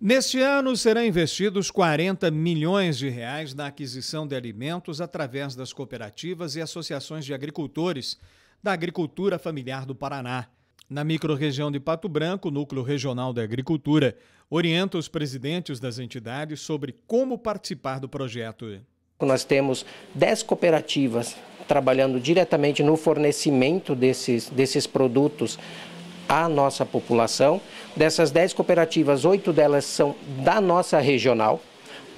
Neste ano serão investidos 40 milhões de reais na aquisição de alimentos através das cooperativas e associações de agricultores da agricultura familiar do Paraná. Na microrregião de Pato Branco, o Núcleo Regional da Agricultura orienta os presidentes das entidades sobre como participar do projeto. Nós temos 10 cooperativas trabalhando diretamente no fornecimento desses, desses produtos à nossa população. Dessas 10 cooperativas, oito delas são da nossa regional.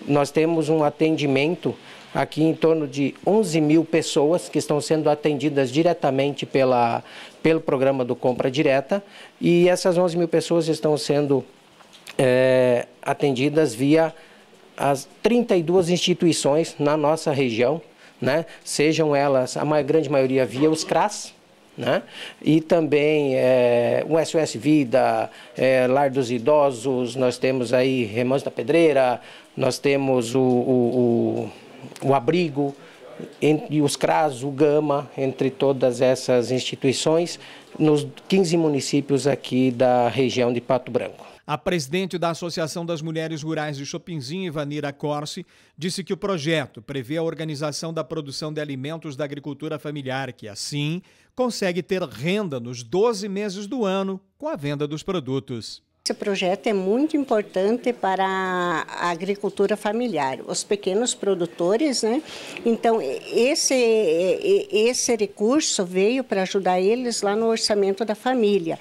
Nós temos um atendimento aqui em torno de 11 mil pessoas que estão sendo atendidas diretamente pela, pelo programa do Compra Direta e essas 11 mil pessoas estão sendo é, atendidas via as 32 instituições na nossa região, né? sejam elas, a grande maioria via os CRAS, né? E também é, um SOS Vida, é, Lar dos Idosos, nós temos aí remanso da Pedreira, nós temos o, o, o, o Abrigo, entre os CRAS, o GAMA, entre todas essas instituições, nos 15 municípios aqui da região de Pato Branco. A presidente da Associação das Mulheres Rurais de Chopinzinho, Ivanira Corsi, disse que o projeto prevê a organização da produção de alimentos da agricultura familiar, que assim consegue ter renda nos 12 meses do ano com a venda dos produtos. Esse projeto é muito importante para a agricultura familiar, os pequenos produtores, né? Então, esse, esse recurso veio para ajudar eles lá no orçamento da família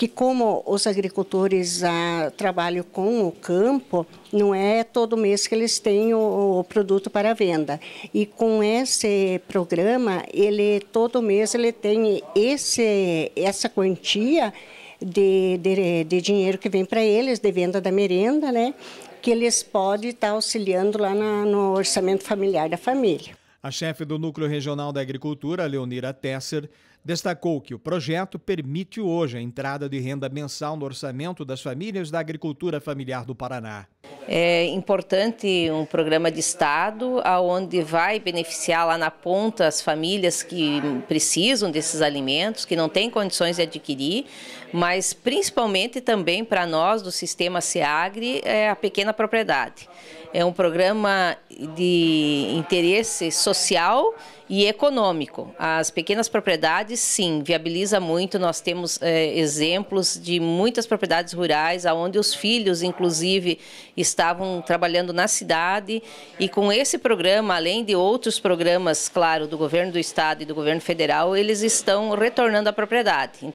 que como os agricultores ah, trabalham com o campo, não é todo mês que eles têm o, o, produto para venda. E com esse programa, ele todo mês ele tem esse essa quantia de, de, de dinheiro que vem para eles de venda da merenda, né? Que eles podem estar auxiliando lá na, no orçamento familiar da família. A chefe do Núcleo Regional da Agricultura, Leonira Tesser, destacou que o projeto permite hoje a entrada de renda mensal no orçamento das famílias da agricultura familiar do Paraná. É importante um programa de Estado aonde vai beneficiar lá na ponta as famílias que precisam desses alimentos, que não têm condições de adquirir, mas principalmente também para nós do sistema SEAGRE é a pequena propriedade. É um programa de interesse social e econômico. As pequenas propriedades, sim, viabiliza muito. Nós temos é, exemplos de muitas propriedades rurais, onde os filhos, inclusive, estavam trabalhando na cidade. E com esse programa, além de outros programas, claro, do governo do estado e do governo federal, eles estão retornando à propriedade.